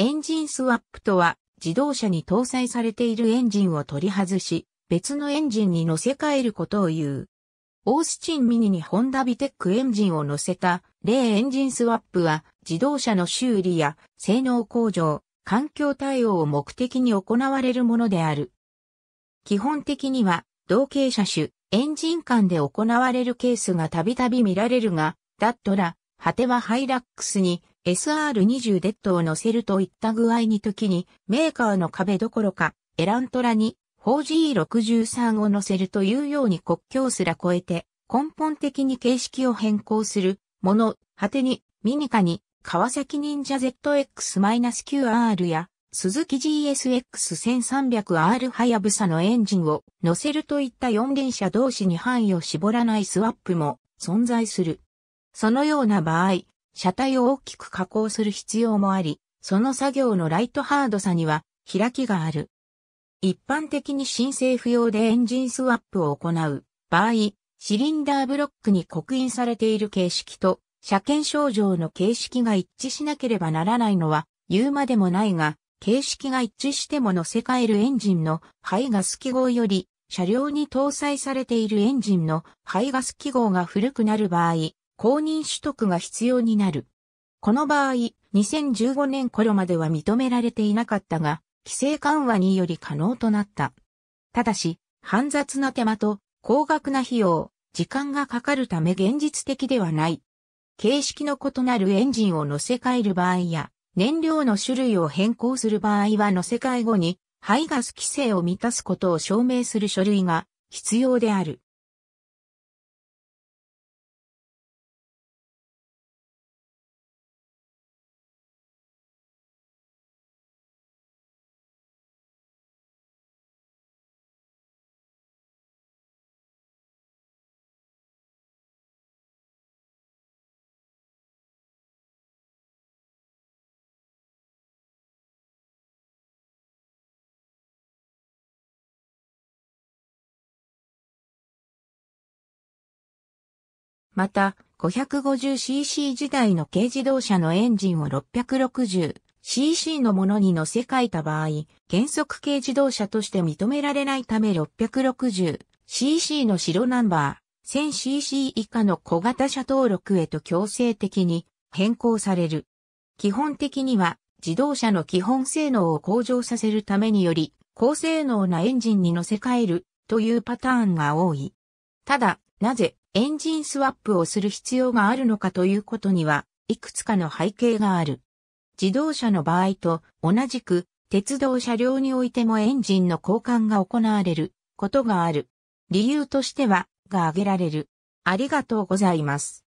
エンジンスワップとは、自動車に搭載されているエンジンを取り外し、別のエンジンに乗せ替えることを言う。オースチンミニにホンダビテックエンジンを乗せた、例エンジンスワップは、自動車の修理や、性能向上、環境対応を目的に行われるものである。基本的には、同型車種、エンジン間で行われるケースがたびたび見られるが、ダットラ、果てはハイラックスに、SR20 デッドを乗せるといった具合に時にメーカーの壁どころかエラントラに 4G63 を乗せるというように国境すら超えて根本的に形式を変更するもの、果てにミニカに川崎忍者 ZX-9R や鈴木 GSX1300R ハヤブサのエンジンを乗せるといった4輪車同士に範囲を絞らないスワップも存在する。そのような場合、車体を大きく加工する必要もあり、その作業のライトハードさには開きがある。一般的に申請不要でエンジンスワップを行う場合、シリンダーブロックに刻印されている形式と車検症状の形式が一致しなければならないのは言うまでもないが、形式が一致しても乗せ替えるエンジンの排ガス記号より車両に搭載されているエンジンの排ガス記号が古くなる場合、公認取得が必要になる。この場合、2015年頃までは認められていなかったが、規制緩和により可能となった。ただし、煩雑な手間と高額な費用、時間がかかるため現実的ではない。形式の異なるエンジンを乗せ替える場合や、燃料の種類を変更する場合は乗せ替え後に、排ガス規制を満たすことを証明する書類が必要である。また、550cc 時代の軽自動車のエンジンを 660cc のものに乗せ替えた場合、原則軽自動車として認められないため 660cc の白ナンバー 1000cc 以下の小型車登録へと強制的に変更される。基本的には自動車の基本性能を向上させるためにより高性能なエンジンに乗せ替えるというパターンが多い。ただ、なぜエンジンスワップをする必要があるのかということには、いくつかの背景がある。自動車の場合と同じく、鉄道車両においてもエンジンの交換が行われることがある。理由としては、が挙げられる。ありがとうございます。